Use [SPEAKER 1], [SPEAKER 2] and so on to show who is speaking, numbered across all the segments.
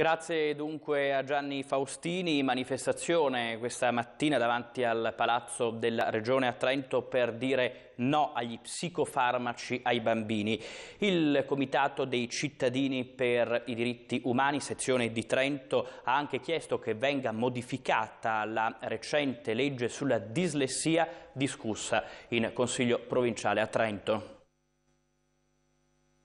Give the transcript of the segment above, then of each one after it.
[SPEAKER 1] Grazie dunque a Gianni Faustini, manifestazione questa mattina davanti al Palazzo della Regione a Trento per dire no agli psicofarmaci ai bambini. Il Comitato dei cittadini per i diritti umani, sezione di Trento, ha anche chiesto che venga modificata la recente legge sulla dislessia discussa in Consiglio provinciale a Trento.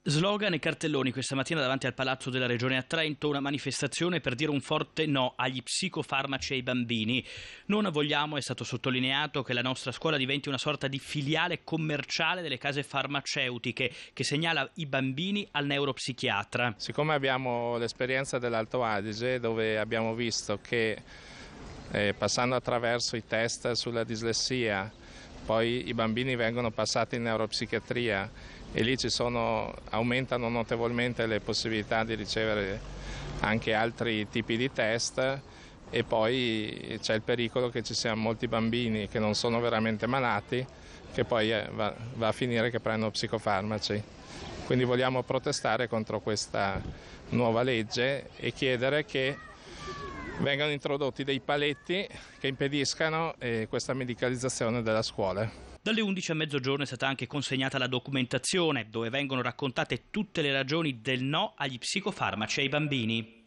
[SPEAKER 1] Slogan e cartelloni questa mattina davanti al Palazzo della Regione a Trento, una manifestazione per dire un forte no agli psicofarmaci e ai bambini. Non vogliamo, è stato sottolineato, che la nostra scuola diventi una sorta di filiale commerciale delle case farmaceutiche che segnala i bambini al neuropsichiatra. Siccome abbiamo l'esperienza dell'Alto Adige dove
[SPEAKER 2] abbiamo visto che eh, passando attraverso i test sulla dislessia poi i bambini vengono passati in neuropsichiatria e lì sono, aumentano notevolmente le possibilità di ricevere anche altri tipi di test e poi c'è il pericolo che ci siano molti bambini che non sono veramente malati che poi eh, va, va a finire che prendono psicofarmaci. Quindi vogliamo protestare contro questa nuova legge e chiedere che vengano introdotti dei paletti che impediscano eh, questa medicalizzazione della scuola.
[SPEAKER 1] Dalle 11 a mezzogiorno è stata anche consegnata la documentazione dove vengono raccontate tutte le ragioni del no agli psicofarmaci ai bambini.